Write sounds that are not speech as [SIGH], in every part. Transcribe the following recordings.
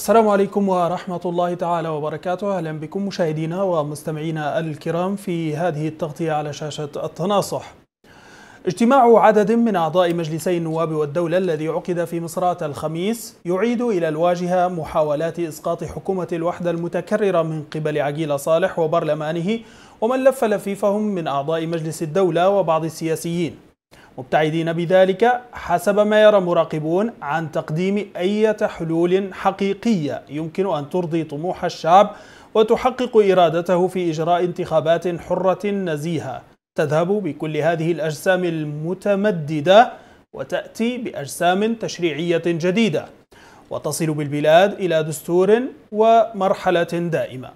السلام عليكم ورحمة الله تعالى وبركاته أهلا بكم مشاهدينا ومستمعينا الكرام في هذه التغطية على شاشة التناصح اجتماع عدد من أعضاء مجلسي النواب والدولة الذي عقد في مصرات الخميس يعيد إلى الواجهة محاولات إسقاط حكومة الوحدة المتكررة من قبل عقيل صالح وبرلمانه ومن لف لفيفهم من أعضاء مجلس الدولة وبعض السياسيين مبتعدين بذلك حسب ما يرى مراقبون عن تقديم أي حلول حقيقية يمكن أن ترضي طموح الشعب وتحقق إرادته في إجراء انتخابات حرة نزيهة تذهب بكل هذه الأجسام المتمددة وتأتي بأجسام تشريعية جديدة وتصل بالبلاد إلى دستور ومرحلة دائمة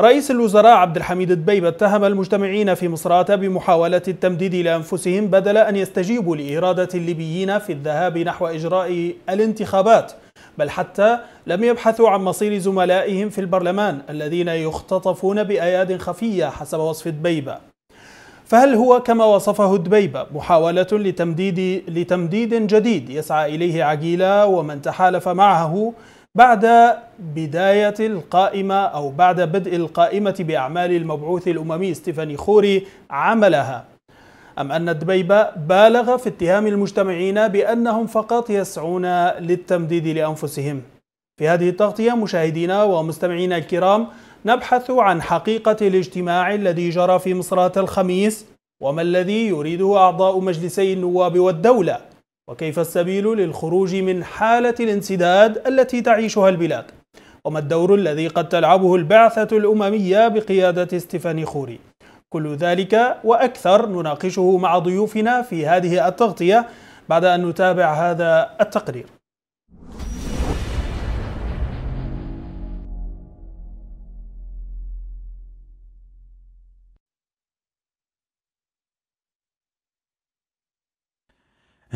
رئيس الوزراء عبد الحميد الدبيبة اتهم المجتمعين في مصراتة بمحاولة التمديد لأنفسهم بدل أن يستجيبوا لإرادة الليبيين في الذهاب نحو إجراء الانتخابات بل حتى لم يبحثوا عن مصير زملائهم في البرلمان الذين يختطفون بأياد خفية حسب وصف دبيبة فهل هو كما وصفه دبيبة محاولة لتمديد, لتمديد جديد يسعى إليه عقيلة ومن تحالف معه بعد بداية القائمة أو بعد بدء القائمة بأعمال المبعوث الأممي ستيفاني خوري عملها أم أن الدبيبة بالغ في اتهام المجتمعين بأنهم فقط يسعون للتمديد لأنفسهم في هذه التغطية مشاهدينا ومستمعينا الكرام نبحث عن حقيقة الاجتماع الذي جرى في مصرات الخميس وما الذي يريده أعضاء مجلسي النواب والدولة وكيف السبيل للخروج من حالة الانسداد التي تعيشها البلاد وما الدور الذي قد تلعبه البعثة الأممية بقيادة ستيفاني خوري كل ذلك وأكثر نناقشه مع ضيوفنا في هذه التغطية بعد أن نتابع هذا التقرير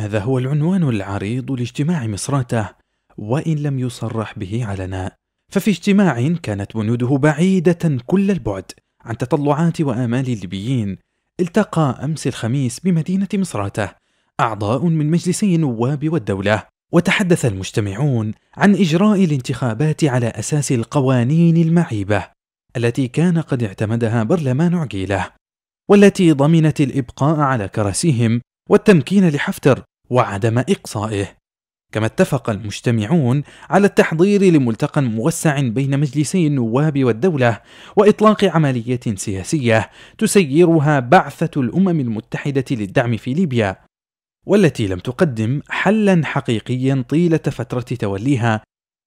هذا هو العنوان العريض لاجتماع مصراته وإن لم يصرح به علنا ففي اجتماع كانت بنوده بعيدة كل البعد عن تطلعات وآمال الليبيين التقى أمس الخميس بمدينة مصراته أعضاء من مجلسي النواب والدولة وتحدث المجتمعون عن إجراء الانتخابات على أساس القوانين المعيبة التي كان قد اعتمدها برلمان عقيلة والتي ضمنت الإبقاء على كراسيهم والتمكين لحفتر وعدم إقصائه كما اتفق المجتمعون على التحضير لملتقى موسع بين مجلسي النواب والدولة وإطلاق عملية سياسية تسيرها بعثة الأمم المتحدة للدعم في ليبيا والتي لم تقدم حلا حقيقيا طيلة فترة توليها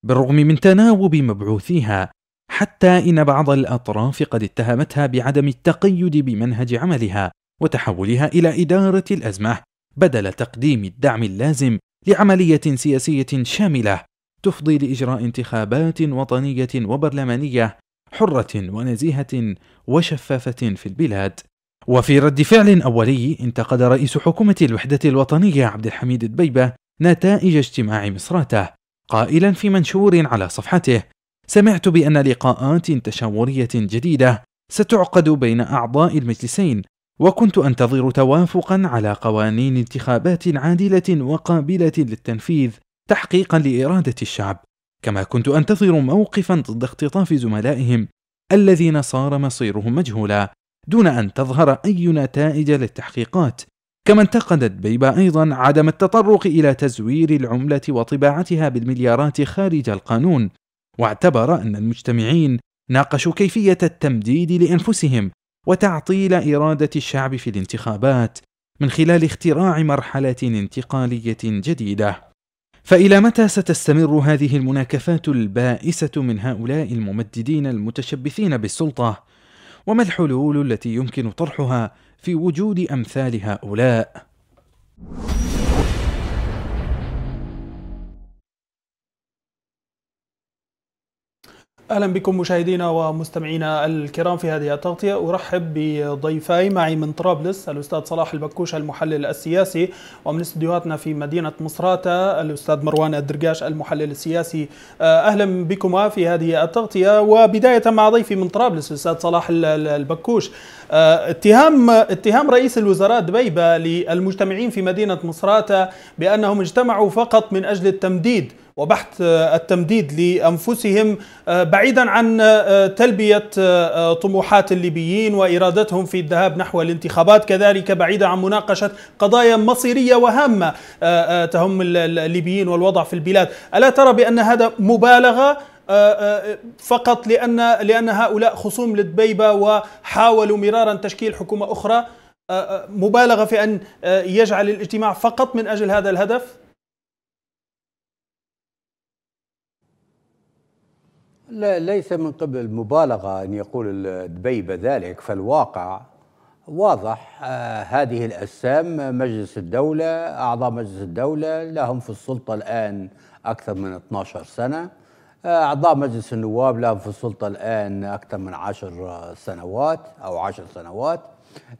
بالرغم من تناوب مبعوثيها حتى إن بعض الأطراف قد اتهمتها بعدم التقيد بمنهج عملها وتحولها إلى إدارة الأزمة بدل تقديم الدعم اللازم لعملية سياسية شاملة تفضي لإجراء انتخابات وطنية وبرلمانية حرة ونزيهة وشفافة في البلاد. وفي رد فعل أولي انتقد رئيس حكومة الوحدة الوطنية عبد الحميد البيبة نتائج اجتماع مصراته قائلا في منشور على صفحته سمعت بأن لقاءات تشاورية جديدة ستعقد بين أعضاء المجلسين وكنت أنتظر توافقا على قوانين انتخابات عادلة وقابلة للتنفيذ تحقيقا لإرادة الشعب كما كنت أنتظر موقفا ضد اختطاف زملائهم الذين صار مصيرهم مجهولا دون أن تظهر أي نتائج للتحقيقات كما انتقدت بيبا أيضا عدم التطرق إلى تزوير العملة وطباعتها بالمليارات خارج القانون واعتبر أن المجتمعين ناقشوا كيفية التمديد لأنفسهم وتعطيل إرادة الشعب في الانتخابات من خلال اختراع مرحلة انتقالية جديدة. فإلى متى ستستمر هذه المناكفات البائسة من هؤلاء الممددين المتشبثين بالسلطة؟ وما الحلول التي يمكن طرحها في وجود أمثال هؤلاء؟ اهلا بكم مشاهدينا ومستمعينا الكرام في هذه التغطيه ارحب بضيفاي معي من طرابلس الاستاذ صلاح البكوش المحلل السياسي ومن استديوهاتنا في مدينه مصراته الاستاذ مروان الدرقاش المحلل السياسي آه، اهلا بكما في هذه التغطيه وبدايه مع ضيفي من طرابلس الاستاذ صلاح البكوش آه، اتهام اتهام رئيس الوزراء دبيبه للمجتمعين في مدينه مصراته بانهم اجتمعوا فقط من اجل التمديد وبحث آه، التمديد لأنفسهم آه، بعيدا عن آه، تلبية طموحات الليبيين وإرادتهم في الذهاب نحو الانتخابات كذلك بعيدا عن مناقشة قضايا مصيرية وهامة تهم الليبيين والوضع في البلاد ألا ترى بأن هذا مبالغة فقط لأن لأن هؤلاء خصوم للدبيبة وحاولوا مرارا تشكيل حكومة أخرى مبالغة في أن يجعل الاجتماع فقط من أجل هذا الهدف؟ لا ليس من قبل مبالغة أن يقول دبيبة ذلك فالواقع واضح آه، هذه الأجسام مجلس الدولة أعضاء مجلس الدولة لهم في السلطة الآن أكثر من 12 سنة آه، أعضاء مجلس النواب لهم في السلطة الآن أكثر من عشر سنوات أو عشر سنوات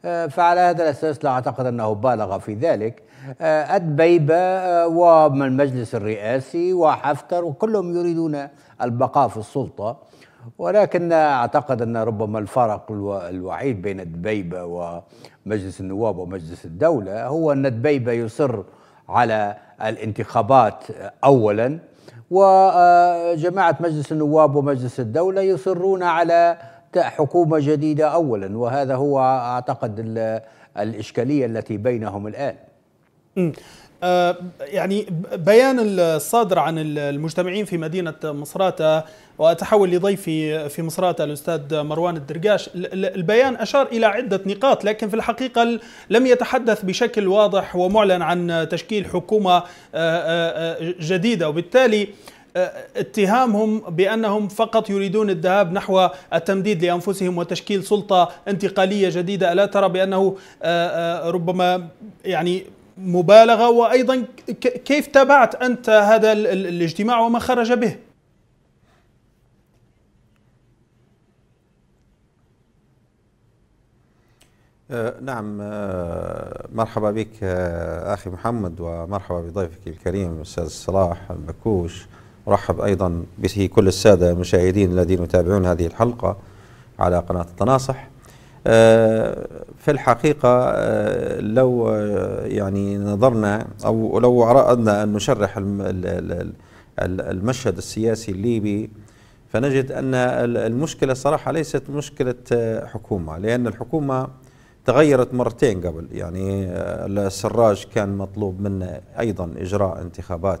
آه، فعلى هذا الأساس لا أعتقد أنه بالغ في ذلك أدبيبة ومن المجلس الرئاسي وحفتر وكلهم يريدون البقاء في السلطة ولكن أعتقد أن ربما الفرق الوحيد بين دبيبة ومجلس النواب ومجلس الدولة هو أن دبيبة يصر على الانتخابات أولا وجماعة مجلس النواب ومجلس الدولة يصرون على حكومة جديدة أولا وهذا هو أعتقد الإشكالية التي بينهم الآن آه، يعني بيان الصادر عن المجتمعين في مدينة مصراتة آه، وأتحول لضيفي في مصراتة الأستاذ مروان الدرقاش البيان أشار إلى عدة نقاط لكن في الحقيقة لم يتحدث بشكل واضح ومعلن عن تشكيل حكومة آه، جديدة وبالتالي اتهامهم بانهم فقط يريدون الذهاب نحو التمديد لانفسهم وتشكيل سلطه انتقاليه جديده الا ترى بانه ربما يعني مبالغه وايضا كيف تابعت انت هذا الاجتماع وما خرج به؟ آه، نعم آه، مرحبا بك آه، اخي محمد ومرحبا بضيفك الكريم الاستاذ صلاح البكوش ارحب ايضا به كل الساده المشاهدين الذين يتابعون هذه الحلقه على قناه التناصح آه، في الحقيقة آه، لو آه، يعني نظرنا أو لو أردنا أن نشرح المشهد السياسي الليبي فنجد أن المشكلة صراحة ليست مشكلة حكومة لأن الحكومة تغيرت مرتين قبل يعني السراج كان مطلوب منه أيضا إجراء انتخابات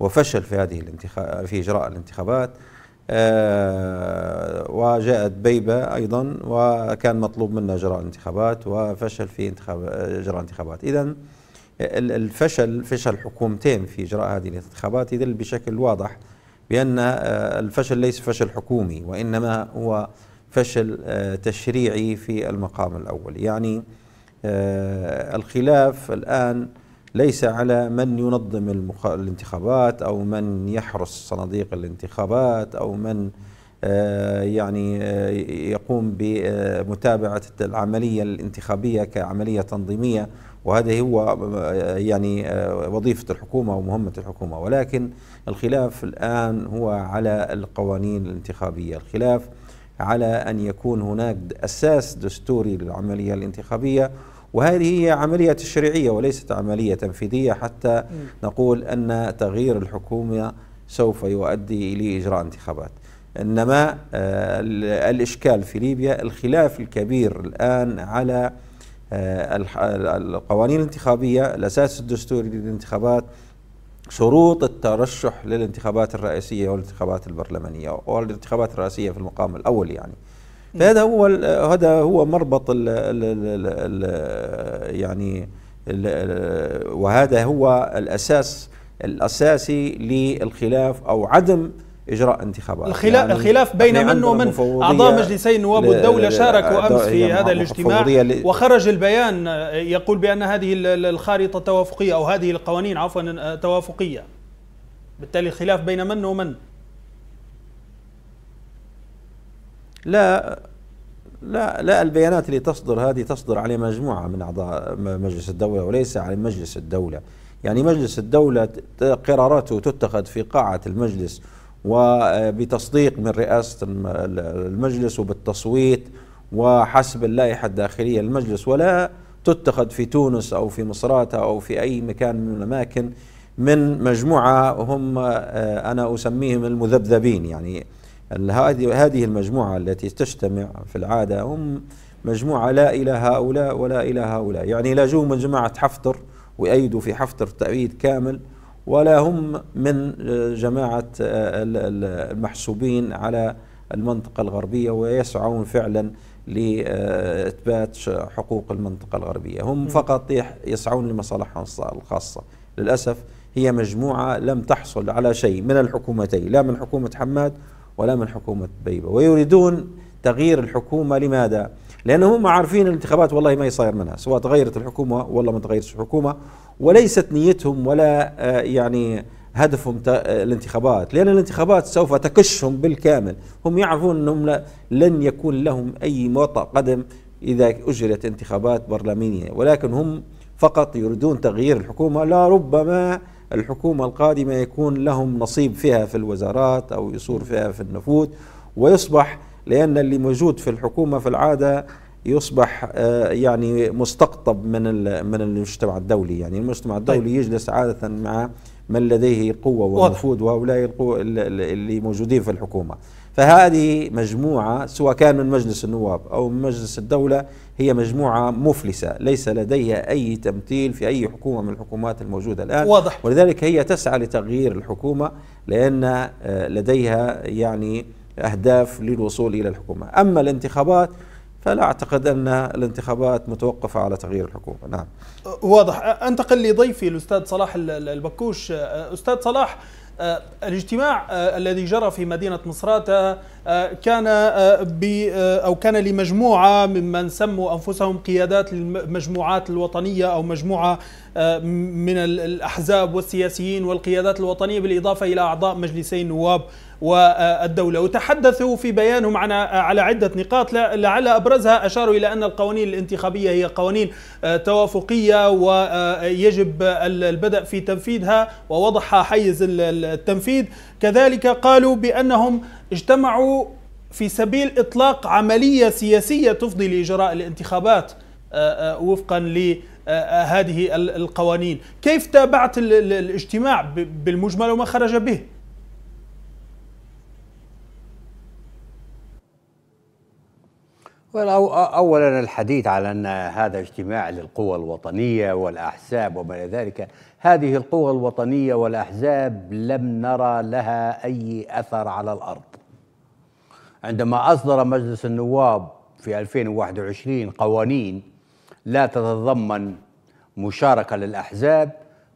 وفشل في هذه الانتخاب في إجراء الانتخابات آه، وجاءت بيبة أيضا وكان مطلوب منا إجراء الانتخابات وفشل في انتخاب إجراء انتخابات إذا الفشل فشل حكومتين في إجراء هذه الانتخابات يدل بشكل واضح بأن آه، الفشل ليس فشل حكومي وإنما هو فشل آه، تشريعي في المقام الأول يعني الخلاف الآن ليس على من ينظم المخ... الانتخابات أو من يحرس صناديق الانتخابات أو من آه، يعني آه، يقوم بمتابعة العملية الانتخابية كعملية تنظيمية وهذا هو آه، يعني وظيفة الحكومة ومهمة الحكومة ولكن الخلاف الآن هو على القوانين الانتخابية الخلاف على أن يكون هناك أساس دستوري للعملية الانتخابية وهذه هي عملية تشريعية وليست عملية تنفيذية حتى نقول أن تغيير الحكومة سوف يؤدي إلى إجراء انتخابات إنما آه، الإشكال في ليبيا الخلاف الكبير الآن على آه، القوانين الانتخابية الأساس الدستوري للانتخابات شروط الترشح للانتخابات الرئاسية والانتخابات البرلمانية والانتخابات الرئاسية في المقام الأول يعني فهذا هو هذا هو مربط ال ال ال يعني وهذا هو الاساس الاساسي للخلاف او عدم اجراء انتخابات الخلاف, يعني الخلاف بين من ومن اعضاء مجلسي نواب الدوله شاركوا امس في هذا الاجتماع وخرج البيان يقول بان هذه الخارطه توافقيه او هذه القوانين عفوا توافقيه بالتالي الخلاف بين من ومن لا لا لا البيانات اللي تصدر هذه تصدر على مجموعه من اعضاء مجلس الدوله وليس على مجلس الدوله يعني مجلس الدوله قراراته تتخذ في قاعه المجلس وبتصديق من رئاسه المجلس وبالتصويت وحسب اللائحه الداخليه للمجلس ولا تتخذ في تونس او في مصراتة او في اي مكان من الاماكن من مجموعه هم آه، انا اسميهم المذبذبين يعني هذه المجموعة التي تجتمع في العادة هم مجموعة لا إلى هؤلاء ولا إلى هؤلاء يعني لا جو من جماعة حفتر ويأيدوا في حفتر تأييد كامل ولا هم من آه، جماعة آه، المحسوبين على المنطقة الغربية ويسعون فعلا لإثبات آه، حقوق المنطقة الغربية هم فقط يسعون لمصالحهم الخاصة للأسف هي مجموعة لم تحصل على شيء من الحكومتين لا من حكومة حماد ولا من حكومة بيبة ويريدون تغيير الحكومة لماذا؟ لأنهم هم عارفين الانتخابات والله ما يصير منها سواء تغيرت الحكومة ولا ما تغيرت الحكومة وليست نيتهم ولا آه، يعني هدفهم آه، الانتخابات لأن الانتخابات سوف تكشهم بالكامل هم يعرفون أنهم لن يكون لهم أي موطأ قدم إذا أجرت انتخابات برلمانية ولكن هم فقط يريدون تغيير الحكومة لا ربما الحكومة القادمة يكون لهم نصيب فيها في الوزارات أو يصور فيها في النفوذ ويصبح لأن اللي موجود في الحكومة في العادة يصبح آه، يعني مستقطب من من المجتمع الدولي يعني المجتمع الدولي طيب. يجلس عادة مع من لديه قوة ونفوذ وهؤلاء اللي موجودين في الحكومة فهذه مجموعة سواء كان من مجلس النواب أو من مجلس الدولة هي مجموعة مفلسة ليس لديها أي تمثيل في أي حكومة من الحكومات الموجودة الآن واضح ولذلك هي تسعى لتغيير الحكومة لأن آه، لديها يعني أهداف للوصول إلى الحكومة أما الانتخابات فلا أعتقد أن الانتخابات متوقفة على تغيير الحكومة نعم واضح أنتقل لضيفي الأستاذ صلاح البكوش أستاذ صلاح آه، الاجتماع آه، الذي جرى في مدينة مصراتة آه، كان أو كان لمجموعة ممن سموا أنفسهم قيادات المجموعات الوطنية أو مجموعة من الأحزاب والسياسيين والقيادات الوطنية بالإضافة إلى أعضاء مجلسي النواب والدولة وتحدثوا في بيانهم عن على عدة نقاط لعل أبرزها أشاروا إلى أن القوانين الانتخابية هي قوانين آه، توافقية ويجب البدء في تنفيذها ووضعها حيز التنفيذ كذلك قالوا بأنهم اجتمعوا في سبيل إطلاق عملية سياسية تفضي لإجراء الانتخابات آه، آه، وفقا لهذه القوانين كيف تابعت الاجتماع بالمجمل وما خرج به؟ أولا الحديث على أن هذا اجتماع للقوى الوطنية والأحزاب وما إلى ذلك هذه القوى الوطنية والأحزاب لم نرى لها أي أثر على الأرض عندما أصدر مجلس النواب في 2021 قوانين لا تتضمن مشاركة للأحزاب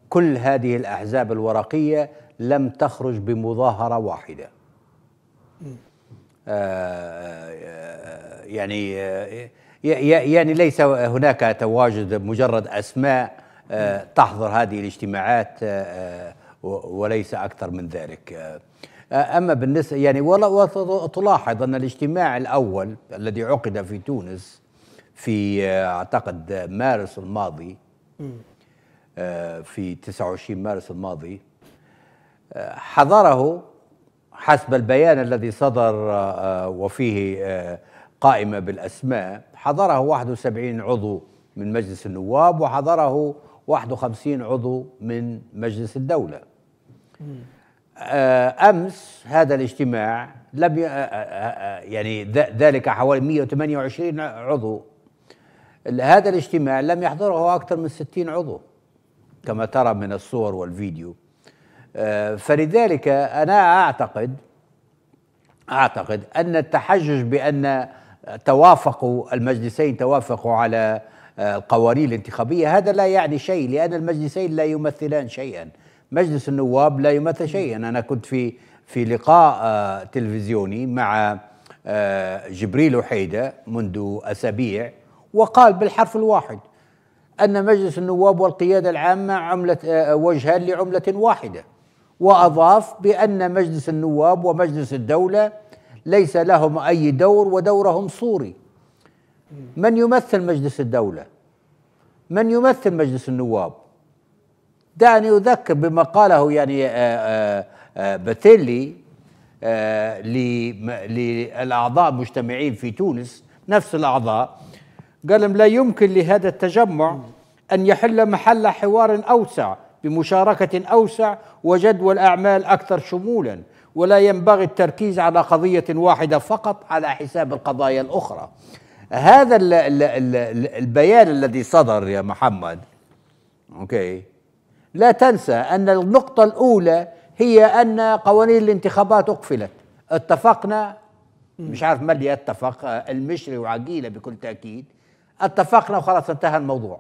كل هذه الأحزاب الورقية لم تخرج بمظاهرة واحدة آه، آه، آه، يعني يعني ليس هناك تواجد مجرد اسماء تحضر هذه الاجتماعات وليس اكثر من ذلك اما بالنسبه يعني وتلاحظ ان الاجتماع الاول الذي عقد في تونس في اعتقد مارس الماضي في 29 مارس الماضي حضره حسب البيان الذي صدر آه، آه، وفيه آه، قائمة بالأسماء حضره 71 عضو من مجلس النواب وحضره 51 عضو من مجلس الدولة أمس هذا الاجتماع لم يعني ذلك حوالي 128 عضو هذا الاجتماع لم يحضره أكثر من 60 عضو كما ترى من الصور والفيديو آه، فلذلك انا اعتقد اعتقد ان التحجج بان توافقوا المجلسين توافقوا على آه، القوانين الانتخابيه هذا لا يعني شيء لان المجلسين لا يمثلان شيئا مجلس النواب لا يمثل شيئا انا كنت في في لقاء آه، تلفزيوني مع جبريل وحيده منذ أسابيع وقال بالحرف الواحد أن مجلس النواب والقيادة العامة عملة وجهان لعملة واحدة واضاف بان مجلس النواب ومجلس الدوله ليس لهم اي دور ودورهم صوري من يمثل مجلس الدوله من يمثل مجلس النواب دعني اذكر بما قاله يعني آه، آه، آه، بتيلي للاعضاء المجتمعين في تونس نفس الاعضاء قال لا يمكن لهذا التجمع ان يحل محل حوار اوسع بمشاركه اوسع وجدول اعمال اكثر شمولا ولا ينبغي التركيز على قضيه واحده فقط على حساب القضايا الاخرى هذا الـ الـ الـ البيان الذي صدر يا محمد اوكي لا تنسى ان النقطه الاولى هي ان قوانين الانتخابات اقفلت اتفقنا مش عارف ما اللي اتفق المشري وعقيله بكل تاكيد اتفقنا وخلاص انتهى الموضوع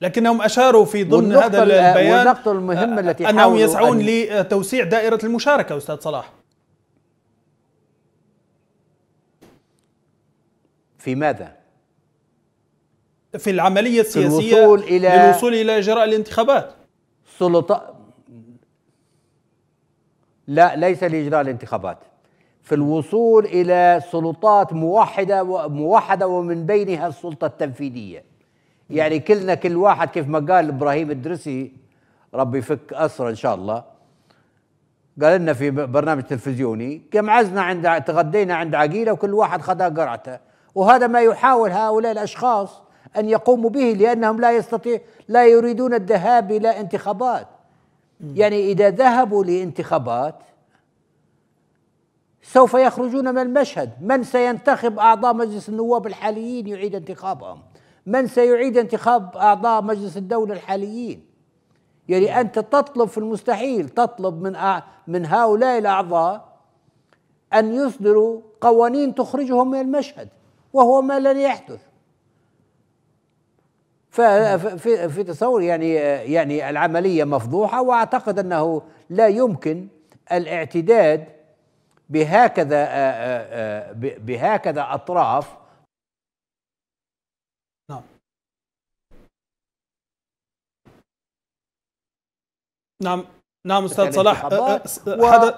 لكنهم اشاروا في ضمن هذا البيان النقطه المهمه التي انهم يسعون أن... لتوسيع دائره المشاركه استاذ صلاح في ماذا في العمليه السياسيه الوصول الى للوصول الى اجراء الانتخابات سلطة لا ليس لاجراء الانتخابات في الوصول الى سلطات موحده موحده ومن بينها السلطه التنفيذيه يعني كلنا كل واحد كيف ما قال ابراهيم الدرسي ربي يفك اسره ان شاء الله قال لنا في برنامج تلفزيوني كم عزنا عند تغدينا عند عقيله وكل واحد خذا قرعته وهذا ما يحاول هؤلاء الاشخاص ان يقوموا به لانهم لا يستطيع لا يريدون الذهاب الى انتخابات يعني اذا ذهبوا لانتخابات سوف يخرجون من المشهد من سينتخب اعضاء مجلس النواب الحاليين يعيد انتخابهم من سيعيد انتخاب اعضاء مجلس الدوله الحاليين يعني انت تطلب في المستحيل تطلب من من هؤلاء الاعضاء ان يصدروا قوانين تخرجهم من المشهد وهو ما لن يحدث ففي في تصور يعني يعني العمليه مفضوحه واعتقد انه لا يمكن الاعتداد بهكذا بهكذا اطراف نعم نعم استاذ صلاح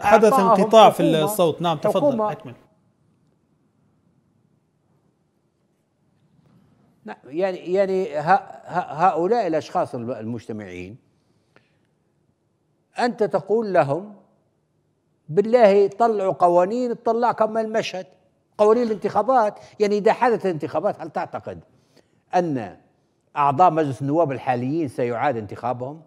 حدث انقطاع في الصوت نعم تفضل اكمل يعني يعني هؤلاء الاشخاص المجتمعين انت تقول لهم بالله طلعوا قوانين تطلع كما المشهد قوانين الانتخابات يعني اذا حدثت انتخابات هل تعتقد ان اعضاء مجلس النواب الحاليين سيعاد انتخابهم؟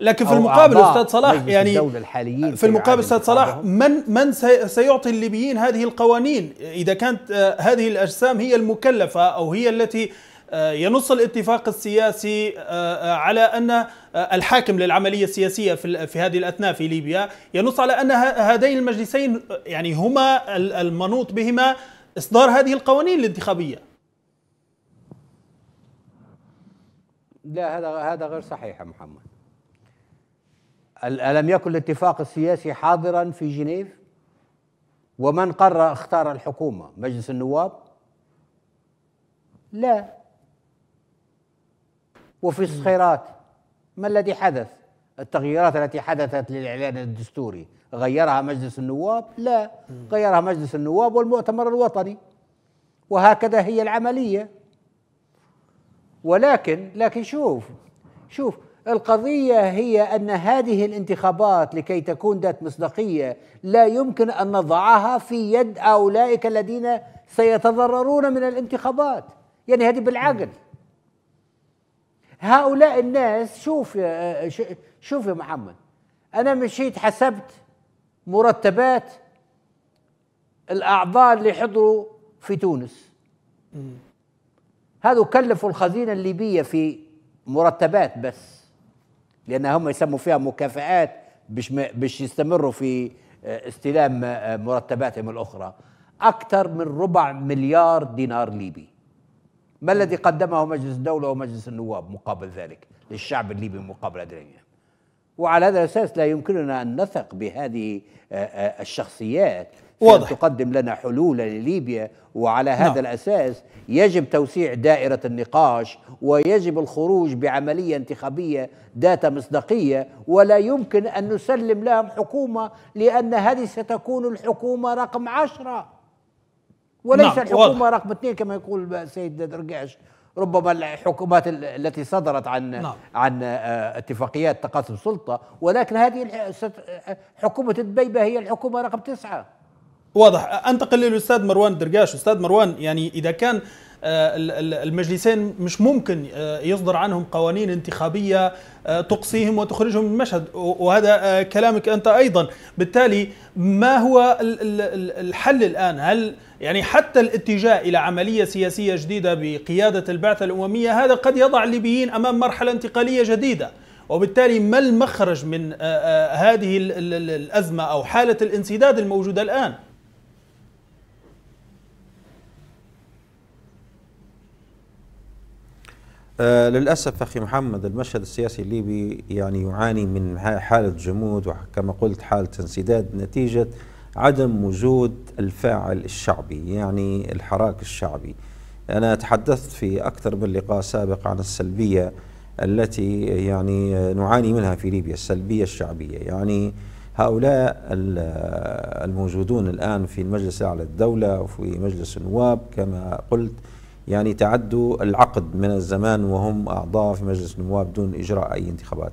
لكن في المقابل استاذ صلاح يعني الحاليين في المقابل استاذ صلاح من من سيعطي الليبيين هذه القوانين اذا كانت آه، هذه الاجسام هي المكلفه او هي التي آه، ينص الاتفاق السياسي آه، على ان الحاكم للعمليه السياسيه في في هذه الاثناء في ليبيا ينص على ان هذين المجلسين يعني هما المنوط بهما اصدار هذه القوانين الانتخابيه. لا هذا هذا غير صحيح يا محمد. ألم يكن الاتفاق السياسي حاضرا في جنيف ومن قرر اختار الحكومة مجلس النواب لا وفي الصخيرات ما الذي حدث التغييرات التي حدثت للإعلان الدستوري غيرها مجلس النواب لا غيرها مجلس النواب والمؤتمر الوطني وهكذا هي العملية ولكن لكن شوف شوف القضيه هي ان هذه الانتخابات لكي تكون ذات مصداقيه لا يمكن ان نضعها في يد اولئك الذين سيتضررون من الانتخابات يعني هذه بالعقل هؤلاء الناس شوف يا شوف يا محمد انا مشيت حسبت مرتبات الاعضاء اللي حضروا في تونس هذو كلفوا الخزينه الليبيه في مرتبات بس لان هم يسموا فيها مكافئات باش باش يستمروا في آه، استلام آه، مرتباتهم الاخرى اكثر من ربع مليار دينار ليبي ما الذي قدمه مجلس الدوله ومجلس النواب مقابل ذلك للشعب الليبي مقابل ادرينيا وعلى هذا الاساس لا يمكننا ان نثق بهذه آه، الشخصيات واضح. تقدم لنا حلولا لليبيا وعلى هذا نعم. الأساس يجب توسيع دائرة النقاش ويجب الخروج بعملية انتخابية ذات مصداقية ولا يمكن أن نسلم لهم حكومة لأن هذه ستكون الحكومة رقم عشرة وليس نعم. الحكومة واضح. رقم اثنين كما يقول السيد درقاش ربما الحكومات التي صدرت عن نعم. عن آه، اتفاقيات تقاسم سلطه ولكن هذه آه، حكومه دبيبه هي الحكومه رقم تسعه واضح انتقل للاستاذ مروان درقاش استاذ مروان يعني اذا كان آه، المجلسين مش ممكن آه، يصدر عنهم قوانين انتخابيه آه، تقصيهم وتخرجهم من المشهد وهذا كلامك انت ايضا بالتالي ما هو الحل الان هل يعني حتى الاتجاه الى عمليه سياسيه جديده بقياده البعثه الامميه هذا قد يضع الليبيين امام مرحله انتقاليه جديده وبالتالي ما المخرج من هذه الازمه او حاله الانسداد الموجوده الان آه للأسف أخي محمد المشهد السياسي الليبي يعني يعاني من حالة جمود وكما قلت حالة انسداد نتيجة عدم وجود الفاعل الشعبي يعني الحراك الشعبي أنا تحدثت في أكثر من لقاء سابق عن السلبية التي يعني نعاني منها في ليبيا السلبية الشعبية يعني هؤلاء الموجودون الآن في المجلس الأعلى للدولة وفي مجلس النواب كما قلت يعني تعدوا العقد من الزمان وهم أعضاء في مجلس النواب دون إجراء أي انتخابات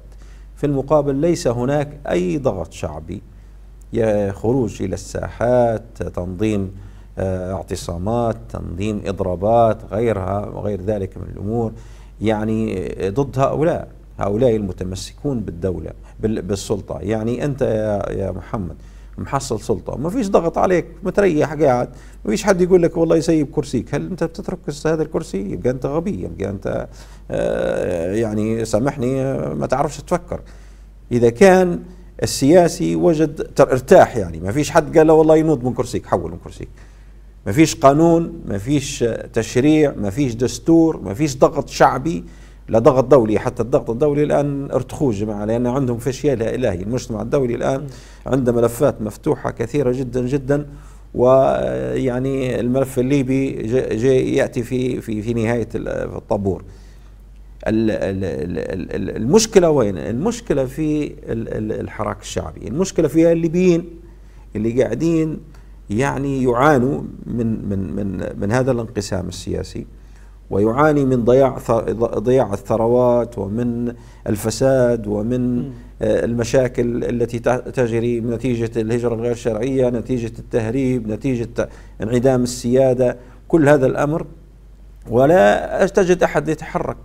في المقابل ليس هناك أي ضغط شعبي خروج إلى الساحات تنظيم آه، اعتصامات تنظيم إضرابات غيرها وغير ذلك من الأمور يعني ضد هؤلاء هؤلاء المتمسكون بالدولة بالسلطة يعني أنت يا محمد محصل سلطه ما فيش ضغط عليك متريح قاعد ما فيش حد يقول لك والله يسيب كرسيك هل انت بتترك هذا الكرسي يبقى انت غبي يبقى انت آه، يعني سامحني ما تعرفش تفكر اذا كان السياسي وجد ارتاح يعني ما فيش حد قال له والله ينوض من كرسيك حول من كرسيك ما فيش قانون ما فيش تشريع ما فيش دستور ما فيش ضغط شعبي لضغط دولي حتى الضغط الدولي الآن ارتخوه جماعة لأن عندهم فشيال إلهي المجتمع الدولي الآن عنده ملفات مفتوحة كثيرة جدا جدا ويعني الملف الليبي جي جي يأتي في, في, في نهاية الطابور المشكلة وين؟ المشكلة في الحراك الشعبي المشكلة في الليبيين اللي قاعدين يعني يعانوا من, من, من, من هذا الانقسام السياسي ويعاني من ضياع ضياع الثروات ومن الفساد ومن آه، المشاكل التي تجري نتيجة الهجرة الغير شرعية نتيجة التهريب نتيجة انعدام السيادة كل هذا الأمر ولا تجد أحد يتحرك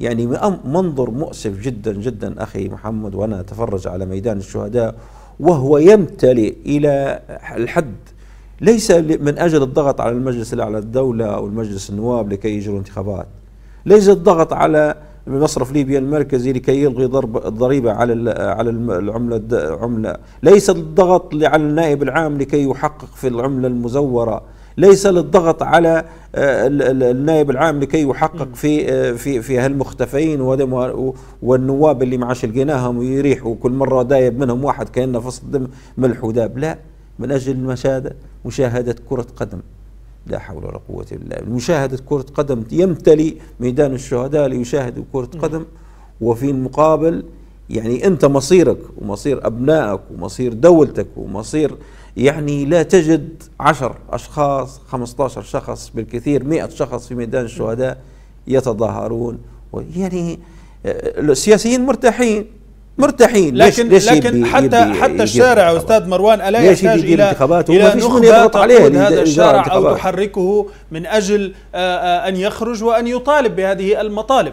يعني منظر مؤسف جدا جدا أخي محمد وأنا أتفرج على ميدان الشهداء وهو يمتلئ إلى الحد ليس من أجل الضغط على المجلس الأعلى الدولة أو المجلس النواب لكي يجروا انتخابات ليس الضغط على مصرف ليبيا المركزي لكي يلغي ضرب الضريبة على على العملة العملة ليس الضغط على النائب العام لكي يحقق في العملة المزورة ليس للضغط على آه، النائب العام لكي يحقق في آه، في في هالمختفين والنواب اللي ما عادش لقيناهم ويريحوا كل مره دايب منهم واحد كانه فصل دم ملح وداب لا من اجل المشاده مشاهدة كرة قدم لا حول ولا قوة إلا بالله مشاهدة كرة قدم يمتلئ ميدان الشهداء ليشاهدوا كرة قدم وفي المقابل يعني أنت مصيرك ومصير أبنائك ومصير دولتك ومصير يعني لا تجد عشر أشخاص 15 شخص بالكثير 100 شخص في ميدان الشهداء يتظاهرون يعني السياسيين مرتاحين مرتاحين لكن ليش لكن يبي حتى يبي حتى الشارع استاذ مروان الا يحتاج الى الى نخبه يضغط عليه هذا الشارع او تحركه من اجل آه، آه، ان يخرج وان يطالب بهذه المطالب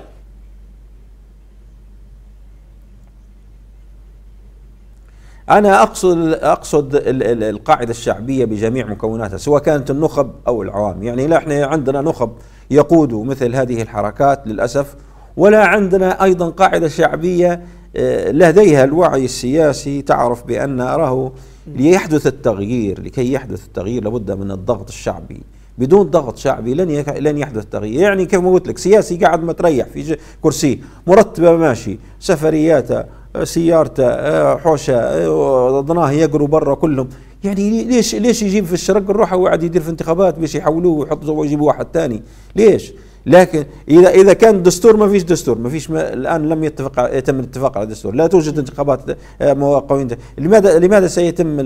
أنا أقصد أقصد القاعدة الشعبية بجميع مكوناتها سواء كانت النخب أو العوام، يعني لا احنا عندنا نخب يقودوا مثل هذه الحركات للأسف ولا عندنا أيضا قاعدة شعبية آه، لديها الوعي السياسي تعرف بأن أراه ليحدث التغيير لكي يحدث التغيير لابد من الضغط الشعبي بدون ضغط شعبي لن لن يحدث تغيير يعني كيف ما قلت لك سياسي قاعد متريح في كرسيه مرتبه ماشي سفرياته آه، سيارته آه، حوشه ضناه يقروا برا كلهم يعني ليش ليش يجيب في الشرق الروحه وقاعد يدير في انتخابات باش يحولوه ويحط يجيبوا واحد ثاني ليش لكن اذا اذا كان دستور ما فيش دستور ما فيش ما الان لم يتفق يتم الاتفاق على دستور لا توجد انتخابات قوانين آه، لماذا لماذا سيتم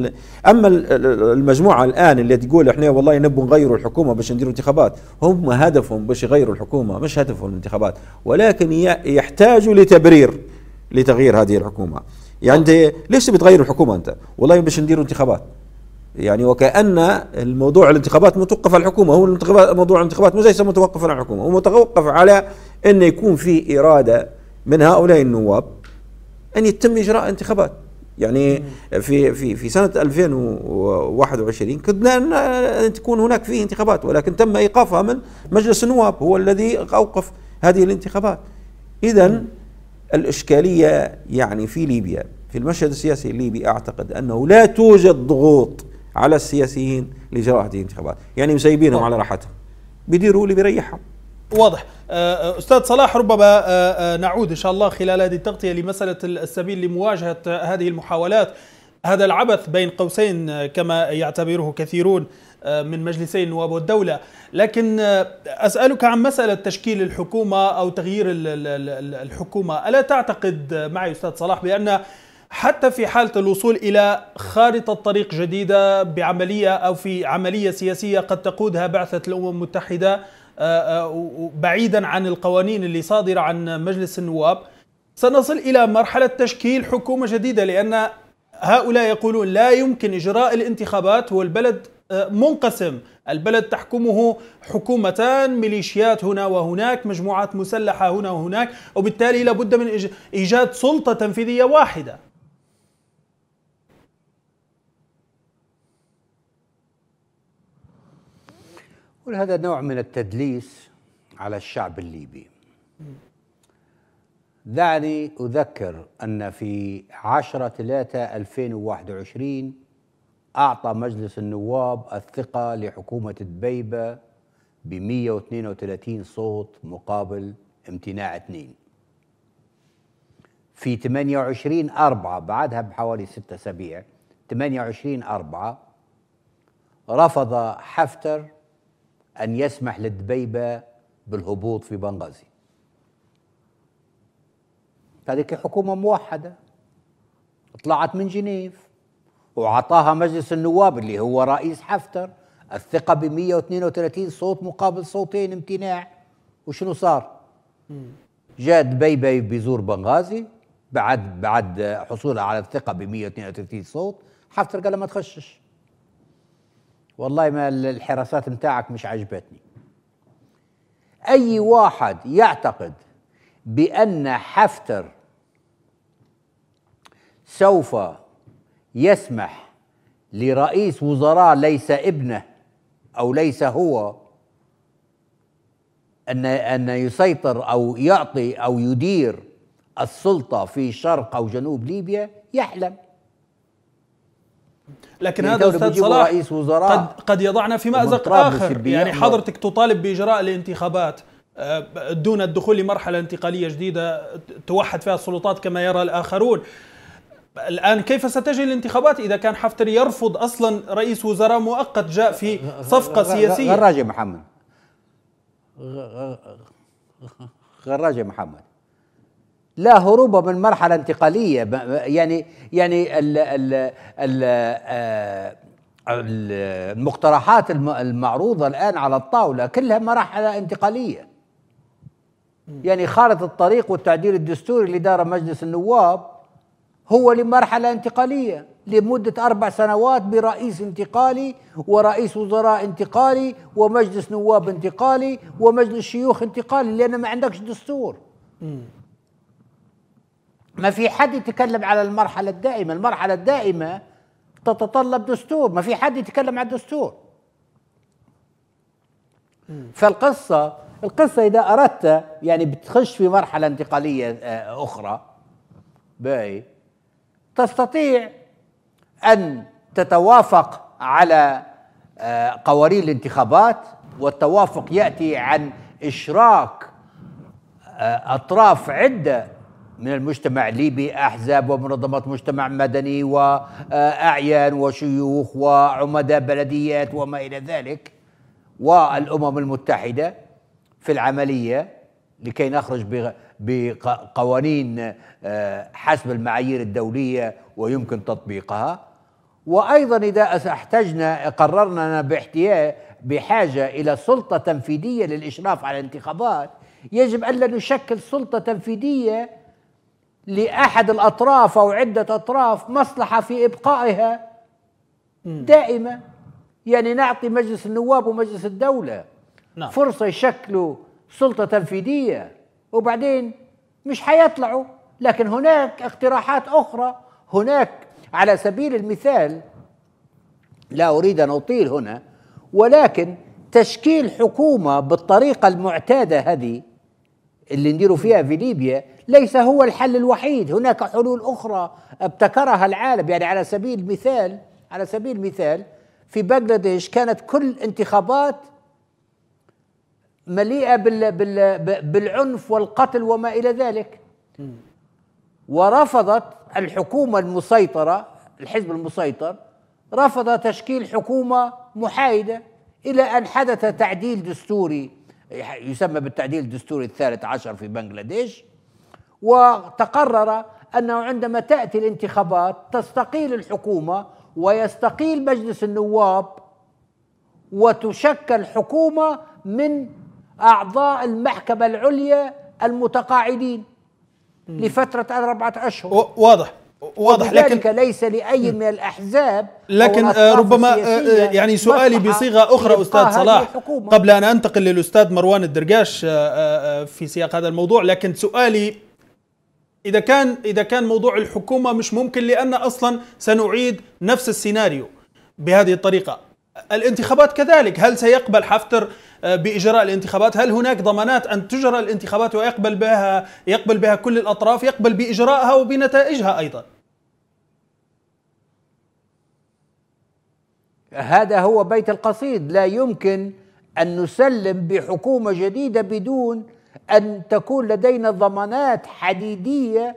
اما المجموعه الان اللي تقول احنا والله نبغى نغيروا الحكومه باش نديروا انتخابات هم هدفهم باش يغيروا الحكومه مش هدفهم الانتخابات ولكن يحتاجوا لتبرير لتغيير هذه الحكومه يعني انت ليش بتغير الحكومه انت والله باش نديروا انتخابات يعني وكأن الموضوع الانتخابات متوقف على الحكومة هو الانتخابات موضوع الانتخابات ليس متوقف على الحكومة هو متوقف على أن يكون في إرادة من هؤلاء النواب أن يتم إجراء انتخابات يعني في في في سنة 2021 كنا أن تكون هناك في انتخابات ولكن تم إيقافها من مجلس النواب هو الذي أوقف هذه الانتخابات إذا الإشكالية يعني في ليبيا في المشهد السياسي الليبي أعتقد أنه لا توجد ضغوط على السياسيين لإجراء هذه الانتخابات يعني مسيبينهم طيب. على راحتهم بيديروا اللي بيريحهم واضح آه، آه، استاذ صلاح ربما آه، نعود ان شاء الله خلال هذه التغطيه لمساله السبيل لمواجهه هذه المحاولات هذا العبث بين قوسين كما يعتبره كثيرون من مجلسي النواب والدولة لكن أسألك عن مسألة تشكيل الحكومة أو تغيير الحكومة ألا تعتقد معي أستاذ صلاح بأن حتى في حالة الوصول إلى خارطة طريق جديدة بعملية أو في عملية سياسية قد تقودها بعثة الأمم المتحدة آه، آه، بعيدا عن القوانين اللي صادرة عن مجلس النواب سنصل إلى مرحلة تشكيل حكومة جديدة لأن هؤلاء يقولون لا يمكن إجراء الانتخابات والبلد آه، منقسم البلد تحكمه حكومتان ميليشيات هنا وهناك مجموعات مسلحة هنا وهناك وبالتالي لابد من إيجاد سلطة تنفيذية واحدة هذا نوع من التدليس على الشعب الليبي دعني أذكر أن في 10 3 2021 أعطى مجلس النواب الثقة لحكومة دبيبة ب 132 صوت مقابل امتناع اثنين في 28 أربعة بعدها بحوالي ستة أسابيع 28 أربعة رفض حفتر أن يسمح للدبيبة بالهبوط في بنغازي هذيك حكومة موحدة طلعت من جنيف وعطاها مجلس النواب اللي هو رئيس حفتر الثقة ب 132 صوت مقابل صوتين امتناع وشنو صار؟ جاء دبيبة بيزور بنغازي بعد بعد حصولها على الثقة ب 132 صوت حفتر قال ما تخشش والله ما الحراسات متاعك مش عجبتني اي واحد يعتقد بان حفتر سوف يسمح لرئيس وزراء ليس ابنه او ليس هو ان ان يسيطر او يعطي او يدير السلطه في شرق او جنوب ليبيا يحلم لكن يعني هذا استاذ صلاح رئيس وزراء قد, قد يضعنا في مأزق آخر يعني حضرتك تطالب بإجراء الانتخابات آه، دون الدخول لمرحلة انتقالية جديدة توحد فيها السلطات كما يرى الآخرون الآن كيف ستجري الانتخابات إذا كان حفتر يرفض أصلا رئيس وزراء مؤقت جاء في صفقة سياسية غراجة محمد غراجة محمد لا هروب من مرحله انتقاليه يعني يعني الـ الـ الـ آه، المقترحات المعروضه الان على الطاوله كلها مرحله انتقاليه يعني خارطه الطريق والتعديل الدستوري اللي دار مجلس النواب هو لمرحله انتقاليه لمده اربع سنوات برئيس انتقالي ورئيس وزراء انتقالي ومجلس نواب انتقالي ومجلس شيوخ انتقالي لان ما عندكش دستور ما في حد يتكلم على المرحلة الدائمة المرحلة الدائمة تتطلب دستور ما في حد يتكلم على الدستور فالقصة القصة إذا أردت يعني بتخش في مرحلة انتقالية آه، أخرى باي تستطيع أن تتوافق على آه، قوانين الانتخابات والتوافق يأتي عن إشراك آه، أطراف عدة من المجتمع الليبي أحزاب ومنظمات مجتمع مدني وأعيان وشيوخ وعمداء بلديات وما إلى ذلك والأمم المتحدة في العملية لكي نخرج بقوانين آه، حسب المعايير الدولية ويمكن تطبيقها وأيضا إذا احتجنا قررنا بحاجة إلى سلطة تنفيذية للإشراف على الانتخابات يجب ألا نشكل سلطة تنفيذية لأحد الأطراف أو عدة أطراف مصلحة في إبقائها دائمة يعني نعطي مجلس النواب ومجلس الدولة نعم. فرصة يشكلوا سلطة تنفيذية وبعدين مش حيطلعوا لكن هناك اقتراحات أخرى هناك على سبيل المثال لا أريد أن أطيل هنا ولكن تشكيل حكومة بالطريقة المعتادة هذه اللي نديروا فيها في ليبيا ليس هو الحل الوحيد هناك حلول أخرى ابتكرها العالم يعني على سبيل المثال على سبيل المثال في بنغلاديش كانت كل انتخابات مليئة بال بال بالعنف والقتل وما إلى ذلك ورفضت الحكومة المسيطرة الحزب المسيطر رفض تشكيل حكومة محايدة إلى أن حدث تعديل دستوري يسمى بالتعديل الدستوري الثالث عشر في بنغلاديش وتقرر انه عندما تاتي الانتخابات تستقيل الحكومه ويستقيل مجلس النواب وتشكل حكومه من اعضاء المحكمه العليا المتقاعدين لفتره اربعه اشهر واضح واضح لكن ليس لاي من الاحزاب لكن آه، ربما آه، آه، يعني سؤالي بصيغه اخرى استاذ صلاح قبل ان انتقل للاستاذ مروان الدرقاش في سياق هذا الموضوع لكن سؤالي اذا كان اذا كان موضوع الحكومه مش ممكن لان اصلا سنعيد نفس السيناريو بهذه الطريقه الانتخابات كذلك هل سيقبل حفتر باجراء الانتخابات هل هناك ضمانات ان تجرى الانتخابات ويقبل بها يقبل بها كل الاطراف يقبل باجرائها وبنتائجها ايضا هذا هو بيت القصيد لا يمكن ان نسلم بحكومه جديده بدون ان تكون لدينا ضمانات حديديه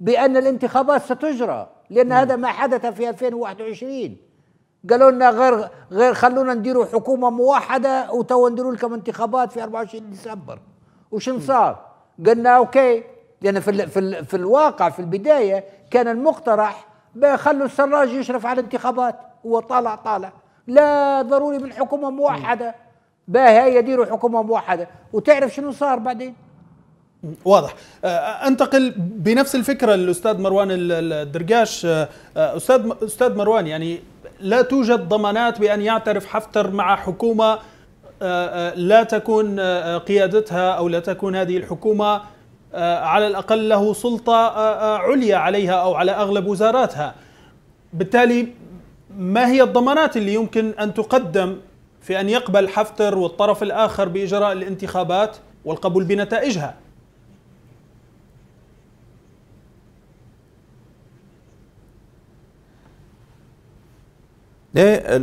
بان الانتخابات ستجرى لان هذا ما حدث في 2021 قالوا لنا غير غير خلونا نديروا حكومه موحده وتوا نديروا لكم انتخابات في 24 ديسمبر وش صار؟ قلنا اوكي لان في ال في, ال في الواقع في البدايه كان المقترح بخلوا السراج يشرف على الانتخابات هو طالع لا ضروري من حكومه موحده باه يديروا حكومه موحده وتعرف شنو صار بعدين واضح أه، انتقل بنفس الفكره للاستاذ مروان الدرقاش أه، أه، استاذ استاذ مروان يعني لا توجد ضمانات بان يعترف حفتر مع حكومه لا تكون قيادتها او لا تكون هذه الحكومه على الاقل له سلطه عليا عليها او على اغلب وزاراتها بالتالي ما هي الضمانات اللي يمكن أن تقدم في أن يقبل حفتر والطرف الآخر بإجراء الانتخابات والقبول بنتائجها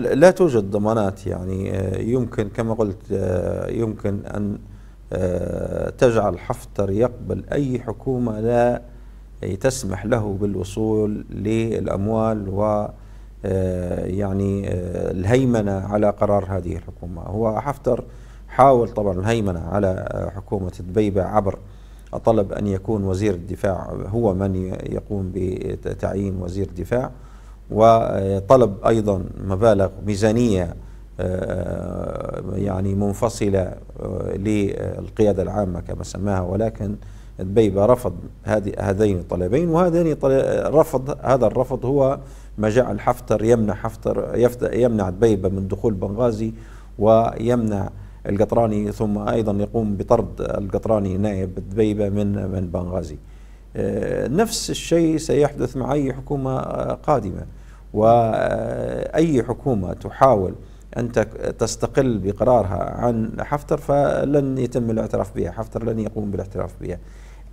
لا توجد ضمانات يعني آه، يمكن كما قلت آه، يمكن أن آه، تجعل حفتر يقبل أي حكومة لا تسمح له بالوصول للأموال و آه، يعني آه، الهيمنة على قرار هذه الحكومة هو حفتر حاول طبعا الهيمنة على آه، حكومة دبيبة عبر طلب أن يكون وزير الدفاع هو من يقوم بتعيين وزير الدفاع وطلب أيضا مبالغ ميزانية يعني منفصلة للقيادة العامة كما سماها ولكن دبيبة رفض هذين الطلبين وهذين رفض هذا الرفض هو ما جعل حفتر يمنع حفتر يمنع دبيبة من دخول بنغازي ويمنع القطراني ثم أيضا يقوم بطرد القطراني نائب دبيبة من من بنغازي آه، نفس الشيء سيحدث مع أي حكومة آه، قادمة وأي حكومة تحاول أن تستقل بقرارها عن حفتر فلن يتم الاعتراف بها حفتر لن يقوم بالاعتراف بها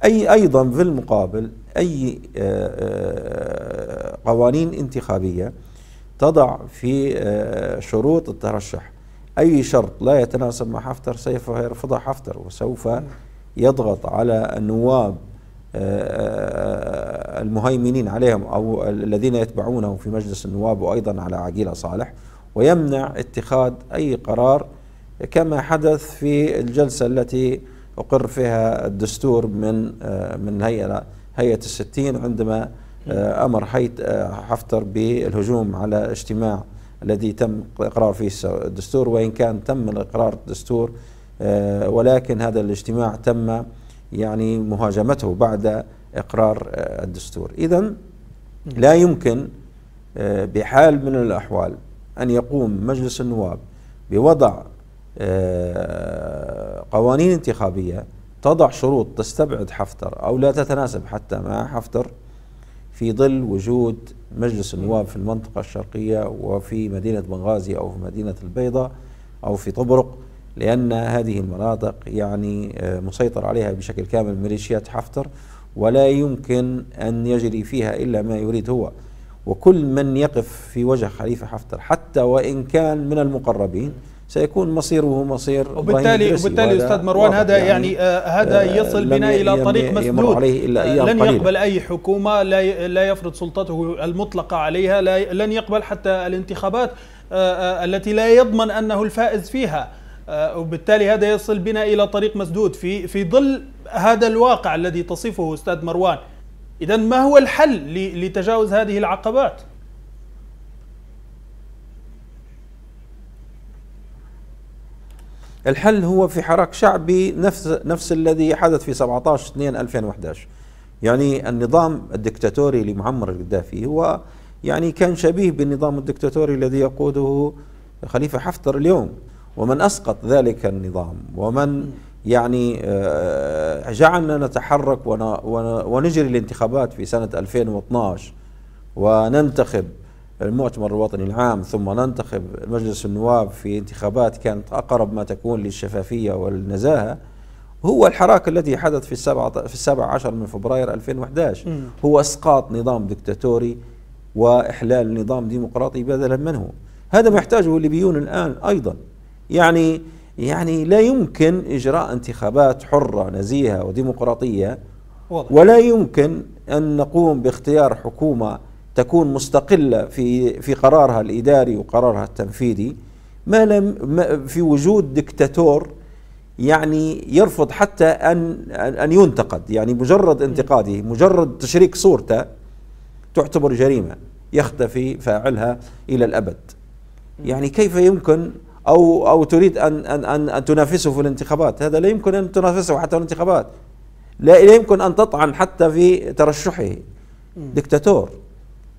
أي أيضا في المقابل أي آه، آه، قوانين انتخابية تضع في آه، شروط الترشح أي شرط لا يتناسب مع حفتر سوف يرفضه حفتر وسوف يضغط على النواب المهيمنين عليهم أو الذين يتبعونه في مجلس النواب وأيضا على عقيلة صالح ويمنع اتخاذ أي قرار كما حدث في الجلسة التي أقر فيها الدستور من آه، من هيئة هيئة الستين عندما آه، أمر حيت آه، حفتر بالهجوم على اجتماع الذي تم إقرار فيه الدستور وإن كان تم إقرار الدستور ولكن هذا الاجتماع تم يعني مهاجمته بعد إقرار الدستور إذا لا يمكن بحال من الأحوال أن يقوم مجلس النواب بوضع آه، قوانين انتخابية تضع شروط تستبعد حفتر أو لا تتناسب حتى مع حفتر في ظل وجود مجلس النواب في المنطقة الشرقية وفي مدينة بنغازي أو في مدينة البيضاء أو في طبرق لأن هذه المناطق يعني آه، مسيطر عليها بشكل كامل ميليشيات حفتر ولا يمكن أن يجري فيها إلا ما يريد هو وكل من يقف في وجه خليفة حفتر حتى وإن كان من المقربين سيكون مصيره مصير وبالتالي وبالتالي استاذ مروان هذا يعني, يعني آه، هذا آه، يصل بنا الى طريق مسدود عليه إلا أيام لن قليلة. يقبل اي حكومه لا لا يفرض سلطته المطلقه عليها لا لن يقبل حتى الانتخابات آه، التي لا يضمن انه الفائز فيها وبالتالي هذا يصل بنا الى طريق مسدود في في ظل هذا الواقع الذي تصفه استاذ مروان اذا ما هو الحل لتجاوز هذه العقبات الحل هو في حراك شعبي نفس نفس الذي حدث في 17 2 2011 يعني النظام الدكتاتوري لمعمر القذافي هو يعني كان شبيه بالنظام الدكتاتوري الذي يقوده خليفه حفتر اليوم ومن اسقط ذلك النظام ومن يعني آه، جعلنا نتحرك ونجري الانتخابات في سنه 2012 وننتخب المؤتمر الوطني العام ثم ننتخب مجلس النواب في انتخابات كانت أقرب ما تكون للشفافية والنزاهة هو الحراك الذي حدث في السبعة في السبع عشر من فبراير 2011 م. هو إسقاط نظام دكتاتوري وإحلال نظام ديمقراطي بدلا منه هذا ما يحتاجه الليبيون الآن أيضا يعني يعني لا يمكن إجراء انتخابات حرة نزيهة وديمقراطية ولا يمكن أن نقوم باختيار حكومة تكون مستقله في في قرارها الاداري وقرارها التنفيذي ما لم ما في وجود دكتاتور يعني يرفض حتى ان ان ينتقد يعني مجرد انتقاده مجرد تشريك صورته تعتبر جريمه يختفي فاعلها الى الابد يعني كيف يمكن او او تريد ان ان ان, أن تنافسه في الانتخابات هذا لا يمكن ان تنافسه حتى في الانتخابات لا يمكن ان تطعن حتى في ترشحه دكتاتور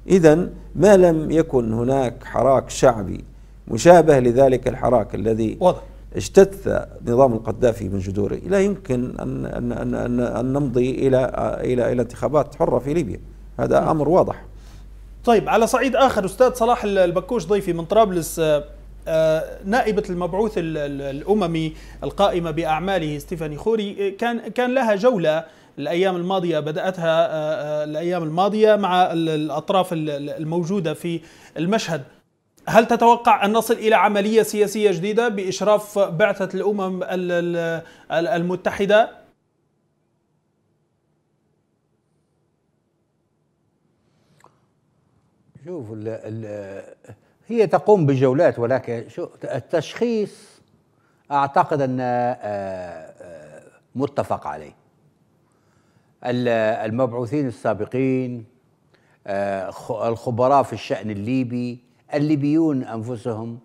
إذا ما لم يكن هناك حراك شعبي مشابه لذلك الحراك الذي واضح اجتث نظام القذافي من جذوره لا يمكن أن, أن, أن, أن, أن نمضي إلى, إلى, إلى انتخابات حرة في ليبيا هذا م. نعم. أمر واضح طيب على صعيد آخر أستاذ صلاح البكوش ضيفي من طرابلس آه، آه، نائبة المبعوث الأممي القائمة بأعماله ستيفاني خوري آه، كان كان لها جولة الايام الماضيه بداتها آه، آه، الايام الماضيه مع الاطراف الموجوده في المشهد هل تتوقع ان نصل الى عمليه سياسيه جديده باشراف بعثه الامم المتحده شوف الـ الـ هي تقوم بجولات ولكن شو التشخيص اعتقد ان آه، متفق عليه المبعوثين السابقين آه، الخبراء في الشأن الليبي الليبيون أنفسهم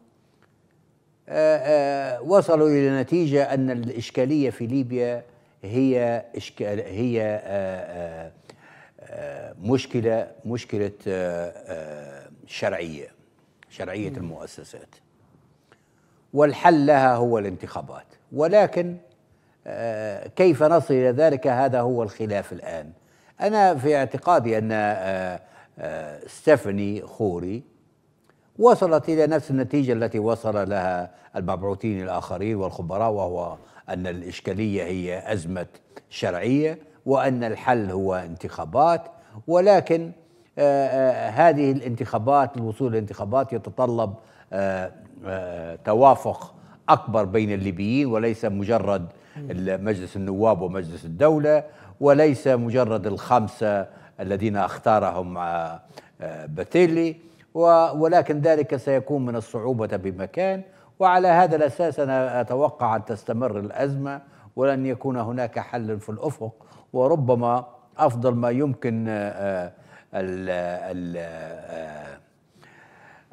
آه، آه، وصلوا إلى نتيجة أن الإشكالية في ليبيا هي إشكال هي مشكلة مشكلة شرعية شرعية المؤسسات والحل لها هو الانتخابات ولكن آه، كيف نصل الى ذلك هذا هو الخلاف الان انا في اعتقادي ان آه، آه، ستيفاني خوري وصلت الى نفس النتيجه التي وصل لها المبعوثين الاخرين والخبراء وهو ان الاشكاليه هي ازمه شرعيه وان الحل هو انتخابات ولكن هذه الانتخابات الوصول للانتخابات يتطلب توافق اكبر بين الليبيين وليس مجرد مجلس النواب ومجلس الدولة وليس مجرد الخمسة الذين اختارهم آه، آه، باتيلي ولكن ذلك سيكون من الصعوبة بمكان وعلى هذا الأساس أنا أتوقع أن تستمر الأزمة ولن يكون هناك حل في الأفق وربما أفضل ما يمكن آه،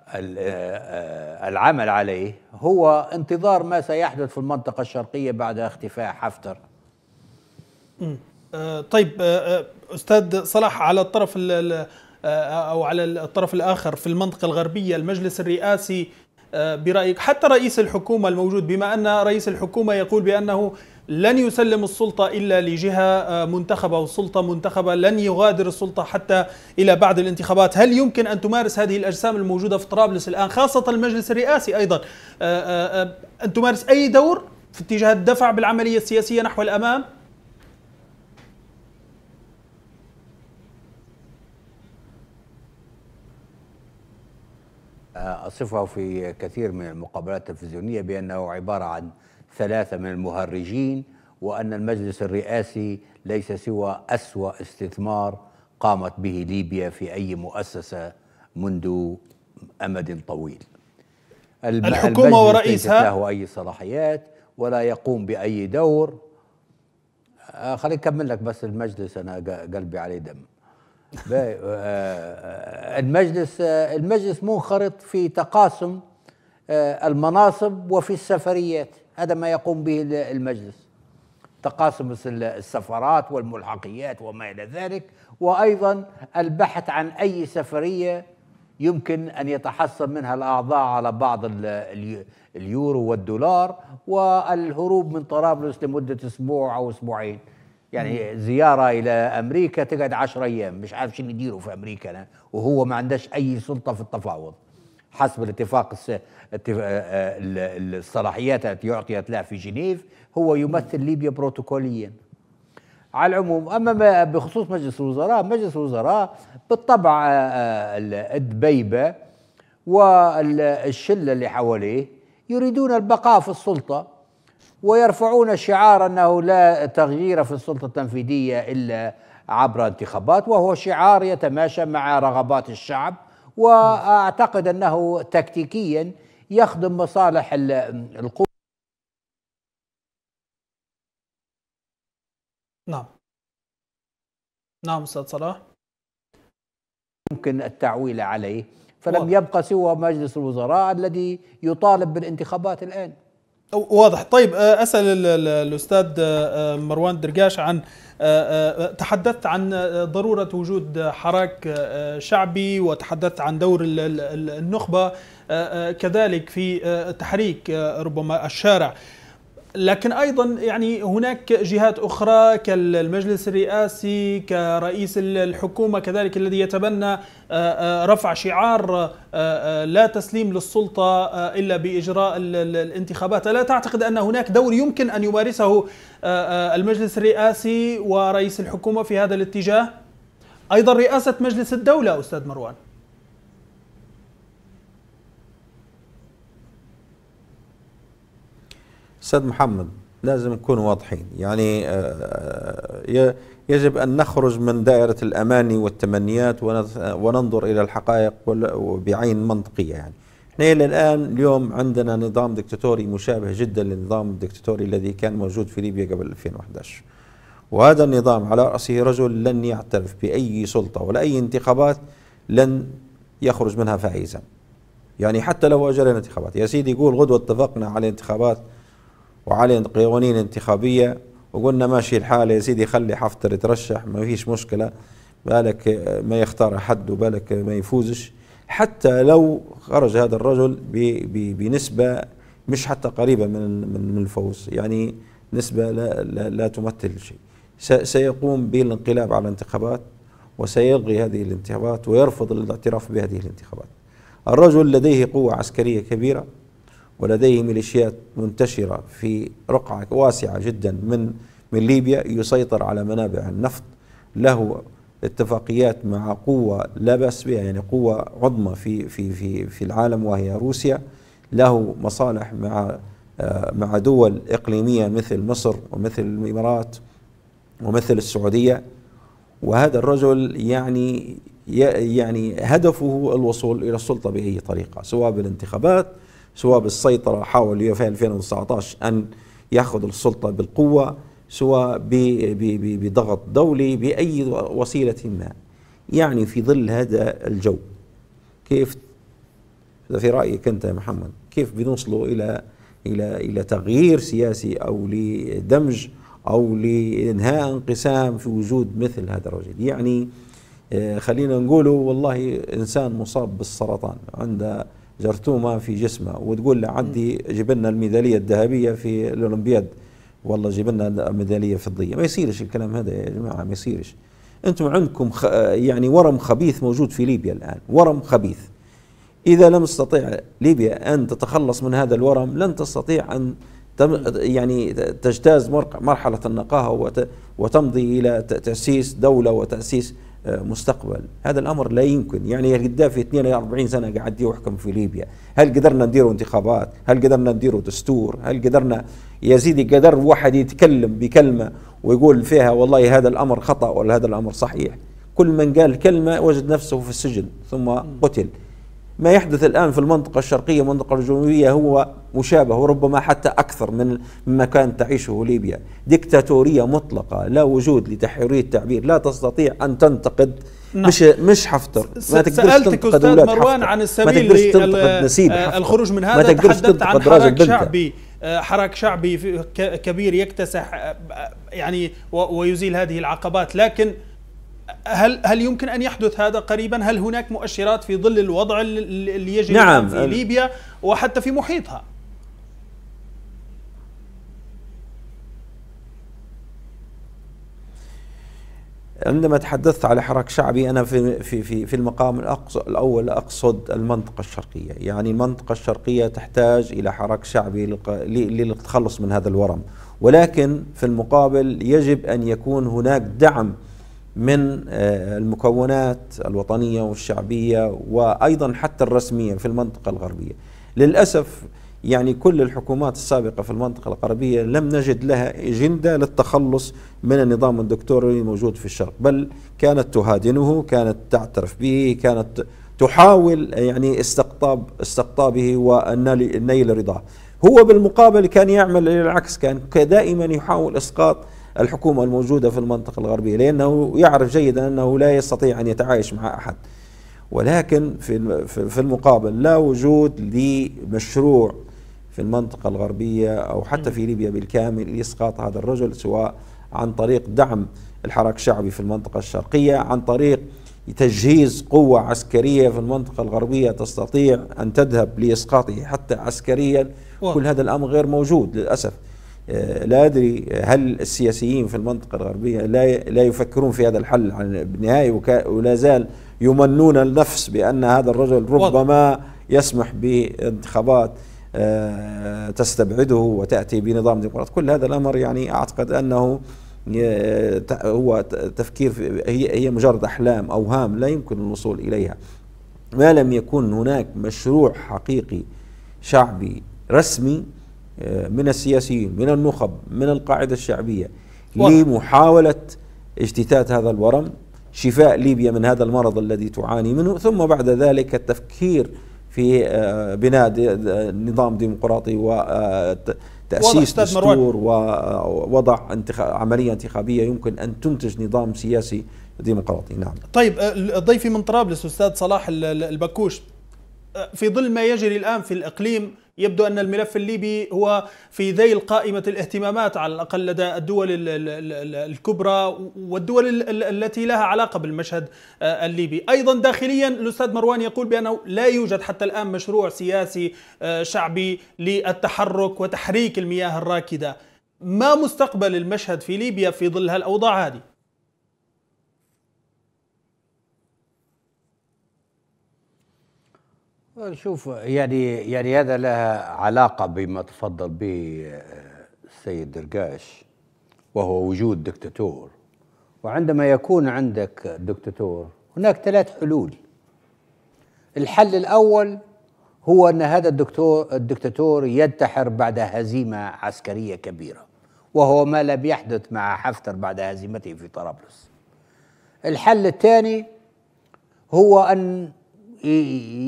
آه، آه، العمل عليه هو انتظار ما سيحدث في المنطقة الشرقية بعد اختفاء حفتر آه، طيب أستاذ صلاح على الطرف أو على الطرف الآخر في المنطقة الغربية المجلس الرئاسي برأيك حتى رئيس الحكومة الموجود بما أن رئيس الحكومة يقول بأنه لن يسلم السلطة إلا لجهة آه، منتخبة والسلطة منتخبة لن يغادر السلطة حتى إلى بعد الانتخابات هل يمكن أن تمارس هذه الأجسام الموجودة في طرابلس الآن خاصة المجلس الرئاسي أيضا آه، آه، أن تمارس أي دور في اتجاه الدفع بالعملية السياسية نحو الأمام أصفه في كثير من المقابلات التلفزيونية بأنه عبارة عن ثلاثة من المهرجين وأن المجلس الرئاسي ليس سوى أسوأ استثمار قامت به ليبيا في أي مؤسسة منذ أمد طويل الحكومة ورئيسها ليس له أي صلاحيات ولا يقوم بأي دور آه، خليني أكمل لك بس المجلس أنا قلبي عليه دم [LAUGHS] آه، آه، المجلس المجلس منخرط في تقاسم آه، المناصب وفي السفريات هذا ما يقوم به المجلس تقاسم السفرات والملحقيات وما الى ذلك وايضا البحث عن اي سفريه يمكن ان يتحصل منها الاعضاء على بعض اليورو والدولار والهروب من طرابلس لمده اسبوع او اسبوعين يعني زيارة إلى أمريكا تقعد عشر أيام مش عارف شو يديروا في أمريكا وهو ما عندش أي سلطة في التفاوض حسب الاتفاق آه، آه، الصلاحيات التي اعطيت له في جنيف هو يمثل ليبيا بروتوكوليا على العموم اما بخصوص مجلس الوزراء مجلس الوزراء بالطبع آه، الدبيبه والشله اللي حواليه يريدون البقاء في السلطه ويرفعون شعار انه لا تغيير في السلطه التنفيذيه الا عبر انتخابات وهو شعار يتماشى مع رغبات الشعب واعتقد انه تكتيكيا يخدم مصالح القوة نعم نعم استاذ صلاح يمكن التعويل عليه فلم واضح. يبقى سوى مجلس الوزراء الذي يطالب بالانتخابات الان واضح طيب آه، اسال الاستاذ آه، آه، مروان درقاش عن تحدثت عن ضروره وجود حراك شعبي وتحدثت عن دور النخبه آه، آه، كذلك في آه، تحريك ربما الشارع لكن ايضا يعني هناك جهات اخرى كالمجلس الرئاسي كرئيس الحكومه كذلك الذي يتبنى رفع شعار لا تسليم للسلطه الا باجراء الانتخابات الا تعتقد ان هناك دور يمكن ان يمارسه المجلس الرئاسي ورئيس الحكومه في هذا الاتجاه ايضا رئاسه مجلس الدوله استاذ مروان سيد محمد لازم نكون واضحين يعني آه، آه، يجب أن نخرج من دائرة الأماني والتمنيات وننظر إلى الحقائق بعين منطقية يعني احنا إلى الآن اليوم عندنا نظام دكتاتوري مشابه جدا للنظام الدكتاتوري الذي كان موجود في ليبيا قبل 2011 وهذا النظام على رأسه رجل لن يعترف بأي سلطة ولا أي انتخابات لن يخرج منها فائزا يعني حتى لو أجرينا انتخابات يا سيدي يقول غدوة اتفقنا على انتخابات وعلي قوانين انتخابيه وقلنا ماشي الحال يا سيدي خلي حفتر يترشح ما فيش مشكله بالك ما يختار حد وبالك ما يفوزش حتى لو خرج هذا الرجل بنسبه مش حتى قريبه من من الفوز يعني نسبه لا لا, لا تمثل شيء سيقوم بالانقلاب على الانتخابات وسيلغي هذه الانتخابات ويرفض الاعتراف بهذه الانتخابات الرجل لديه قوة عسكرية كبيرة ولديه ميليشيات منتشرة في رقعة واسعة جدا من من ليبيا يسيطر على منابع النفط له اتفاقيات مع قوة لا بأس بها يعني قوة عظمى في في في في العالم وهي روسيا له مصالح مع آه، مع دول إقليمية مثل مصر ومثل الإمارات ومثل السعودية وهذا الرجل يعني يعني هدفه الوصول إلى السلطة بأي طريقة سواء بالانتخابات سواء بالسيطرة حاول إيه في 2019 أن يأخذ السلطة بالقوة سواء بضغط دولي بأي وسيلة ما يعني في ظل هذا الجو كيف في رأيك أنت يا محمد كيف بنوصلوا إلى إلى إلى تغيير سياسي أو لدمج أو لإنهاء انقسام في وجود مثل هذا الرجل يعني آه، خلينا نقوله والله إنسان مصاب بالسرطان عنده جرثومه في جسمه وتقول له عندي جيب لنا الميداليه الذهبيه في الاولمبياد والله جيب لنا ميداليه فضيه ما يصيرش الكلام هذا يا جماعه ما يصيرش انتم عندكم خ... يعني ورم خبيث موجود في ليبيا الان ورم خبيث اذا لم تستطيع ليبيا ان تتخلص من هذا الورم لن تستطيع ان تم يعني تجتاز مرحله النقاهه وت... وتمضي الى تاسيس دوله وتاسيس مستقبل هذا الامر لا يمكن يعني القدافي 42 سنه قاعد يحكم في ليبيا هل قدرنا نديروا انتخابات هل قدرنا نديروا دستور هل قدرنا يا سيدي قدر واحد يتكلم بكلمه ويقول فيها والله هذا الامر خطا ولا هذا الامر صحيح كل من قال كلمه وجد نفسه في السجن ثم قتل ما يحدث الآن في المنطقة الشرقية والمنطقة الجنوبية هو مشابه وربما حتى أكثر من مما كانت تعيشه ليبيا ديكتاتورية مطلقة لا وجود لتحرية التعبير لا تستطيع أن تنتقد نعم. مش مش حفتر ما تقدرش تنتقد استاذ مروان عن السبيل ما تنتقد نسيب آه، حفتر. الخروج من هذا ما تحدثت عن حراك شعبي آه، حراك شعبي كبير يكتسح آه، يعني ويزيل هذه العقبات لكن هل هل يمكن ان يحدث هذا قريبا؟ هل هناك مؤشرات في ظل الوضع اللي يجري نعم. في ليبيا وحتى في محيطها؟ عندما تحدثت على حراك شعبي انا في في في, في المقام الاول اقصد المنطقه الشرقيه، يعني المنطقه الشرقيه تحتاج الى حراك شعبي للتخلص من هذا الورم، ولكن في المقابل يجب ان يكون هناك دعم من آه، المكونات الوطنيه والشعبيه وايضا حتى الرسميه في المنطقه الغربيه. للاسف يعني كل الحكومات السابقه في المنطقه الغربيه لم نجد لها اجنده للتخلص من النظام الدكتوري الموجود في الشرق، بل كانت تهادنه، كانت تعترف به، كانت تحاول يعني استقطاب استقطابه ونيل رضاه. هو بالمقابل كان يعمل العكس، كان دائما يحاول اسقاط الحكومة الموجودة في المنطقة الغربية لأنه يعرف جيدا أنه لا يستطيع أن يتعايش مع أحد ولكن في في المقابل لا وجود لمشروع في المنطقة الغربية أو حتى في ليبيا بالكامل لإسقاط هذا الرجل سواء عن طريق دعم الحراك الشعبي في المنطقة الشرقية عن طريق تجهيز قوة عسكرية في المنطقة الغربية تستطيع أن تذهب لإسقاطه حتى عسكريا كل هذا الأمر غير موجود للأسف آه، لا أدري هل السياسيين في المنطقة الغربية لا لا يفكرون في هذا الحل بالنهاية ولا زال يمنون النفس بأن هذا الرجل ربما يسمح بانتخابات آه، تستبعده وتأتي بنظام ديمقراطي كل هذا الأمر يعني أعتقد أنه آه، هو تفكير هي هي مجرد أحلام أوهام لا يمكن الوصول إليها ما لم يكن هناك مشروع حقيقي شعبي رسمي آه، من السياسيين من النخب من القاعدة الشعبية لمحاولة اجتتات هذا الورم شفاء ليبيا من هذا المرض الذي تعاني منه ثم بعد ذلك التفكير في آه، بناء نظام ديمقراطي وتأسيس آه، دستور ووضع عملية انتخابية يمكن أن تنتج نظام سياسي ديمقراطي نعم طيب ضيفي من طرابلس أستاذ صلاح البكوش في ظل ما يجري الآن في الإقليم يبدو أن الملف الليبي هو في ذيل قائمة الاهتمامات على الأقل لدى الدول الكبرى والدول التي لها علاقة بالمشهد آه، الليبي أيضا داخليا الأستاذ مروان يقول بأنه لا يوجد حتى الآن مشروع سياسي آه، شعبي للتحرك وتحريك المياه الراكدة ما مستقبل المشهد في ليبيا في ظل هالأوضاع هذه؟ شوف يعني يعني هذا لها علاقة بما تفضل به آه، السيد درقاش وهو وجود دكتاتور وعندما يكون عندك دكتاتور هناك ثلاث حلول الحل الأول هو أن هذا الدكتور الدكتاتور ينتحر بعد هزيمة عسكرية كبيرة وهو ما لم يحدث مع حفتر بعد هزيمته في طرابلس الحل الثاني هو أن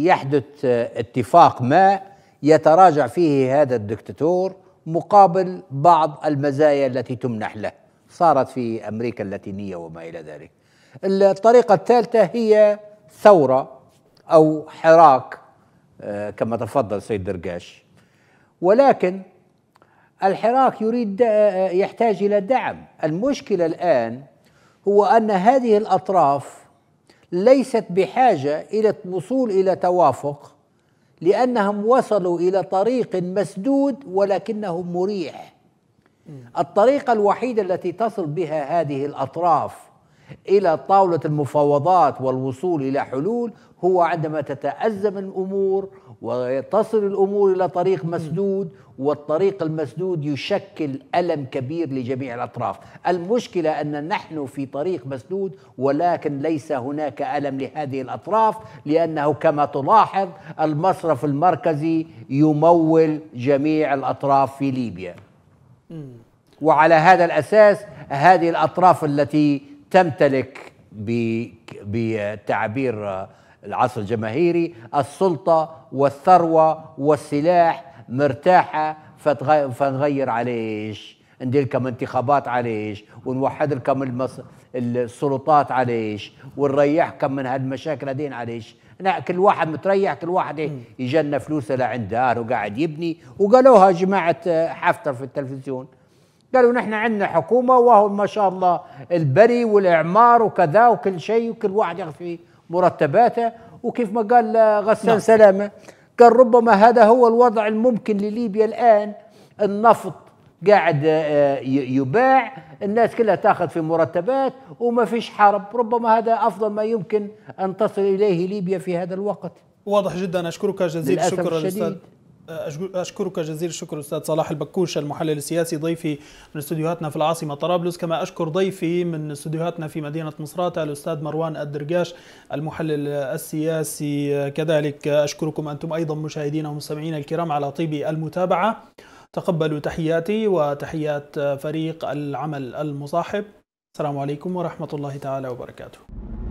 يحدث اتفاق ما يتراجع فيه هذا الدكتاتور مقابل بعض المزايا التي تمنح له صارت في امريكا اللاتينيه وما الى ذلك الطريقه الثالثه هي ثوره او حراك آه، كما تفضل سيد درقاش ولكن الحراك يريد آه، يحتاج الى دعم المشكله الان هو ان هذه الاطراف ليست بحاجه الى الوصول الى توافق لانهم وصلوا الى طريق مسدود ولكنه مريح الطريقه الوحيده التي تصل بها هذه الاطراف الى طاوله المفاوضات والوصول الى حلول هو عندما تتازم الامور وتصل الامور الى طريق مسدود والطريق المسدود يشكل ألم كبير لجميع الأطراف المشكلة أن نحن في طريق مسدود ولكن ليس هناك ألم لهذه الأطراف لأنه كما تلاحظ المصرف المركزي يمول جميع الأطراف في ليبيا وعلى هذا الأساس هذه الأطراف التي تمتلك بتعبير العصر الجماهيري السلطة والثروة والسلاح مرتاحه فتغير فنغير عليش ندير لكم انتخابات عليش ونوحد لكم المص... السلطات عليش ونريحكم من هالمشاكل هذين عليش لا كل واحد متريح كل واحد يجلنا فلوسه لعند داره وقاعد يبني وقالوها جماعه حفتر في التلفزيون قالوا نحن عندنا حكومه وهو ما شاء الله البري والاعمار وكذا وكل شيء وكل واحد ياخذ مرتباته وكيف ما قال آه، غسان نعم. سلامه كان ربما هذا هو الوضع الممكن لليبيا الآن النفط قاعد آه، يباع الناس كلها تاخذ في مرتبات وما فيش حرب ربما هذا أفضل ما يمكن أن تصل إليه ليبيا في هذا الوقت واضح جدا أشكرك جزيل الشكر الأستاذ أشكرك جزيل الشكر أستاذ صلاح البكوش المحلل السياسي ضيفي من استديوهاتنا في العاصمة طرابلس كما أشكر ضيفي من استديوهاتنا في مدينة مصراتة الأستاذ مروان الدرقاش المحلل السياسي كذلك أشكركم أنتم أيضا مشاهدينا ومستمعينا الكرام على طيب المتابعة تقبلوا تحياتي وتحيات فريق العمل المصاحب السلام عليكم ورحمة الله تعالى وبركاته